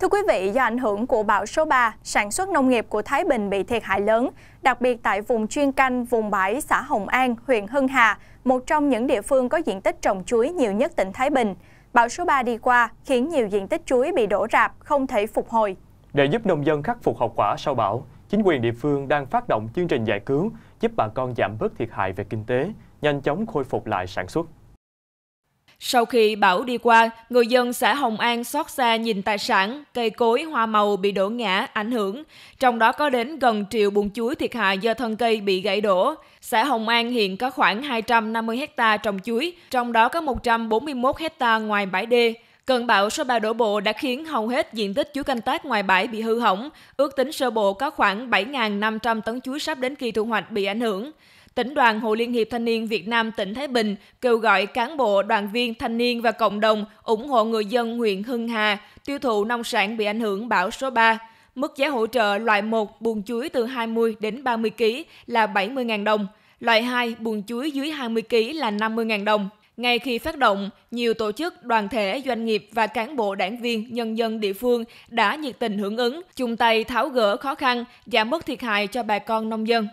Thưa quý vị, do ảnh hưởng của bão số 3, sản xuất nông nghiệp của Thái Bình bị thiệt hại lớn, đặc biệt tại vùng chuyên canh vùng bãi xã Hồng An, huyện Hưng Hà, một trong những địa phương có diện tích trồng chuối nhiều nhất tỉnh Thái Bình. Bão số 3 đi qua khiến nhiều diện tích chuối bị đổ rạp, không thể phục hồi. Để giúp nông dân khắc phục hậu quả sau bão, chính quyền địa phương đang phát động chương trình giải cứu giúp bà con giảm bớt thiệt hại về kinh tế, nhanh chóng khôi phục lại sản xuất. Sau khi bão đi qua, người dân xã Hồng An xót xa nhìn tài sản, cây cối, hoa màu bị đổ ngã, ảnh hưởng. Trong đó có đến gần triệu buồn chuối thiệt hại do thân cây bị gãy đổ. Xã Hồng An hiện có khoảng 250 hecta trồng chuối, trong đó có 141 hecta ngoài bãi đê. Cơn bão số 3 đổ bộ đã khiến hầu hết diện tích chuối canh tác ngoài bãi bị hư hỏng, ước tính sơ bộ có khoảng 7.500 tấn chuối sắp đến kỳ thu hoạch bị ảnh hưởng. Tỉnh đoàn Hội Liên hiệp Thanh niên Việt Nam tỉnh Thái Bình kêu gọi cán bộ, đoàn viên, thanh niên và cộng đồng ủng hộ người dân huyện Hưng Hà tiêu thụ nông sản bị ảnh hưởng bão số 3. Mức giá hỗ trợ loại 1 buồn chuối từ 20 đến 30 kg là 70.000 đồng, loại 2 buồn chuối dưới 20 kg là 50.000 đồng. Ngay khi phát động, nhiều tổ chức, đoàn thể, doanh nghiệp và cán bộ đảng viên, nhân dân địa phương đã nhiệt tình hưởng ứng, chung tay tháo gỡ khó khăn, giảm bớt thiệt hại cho bà con nông dân.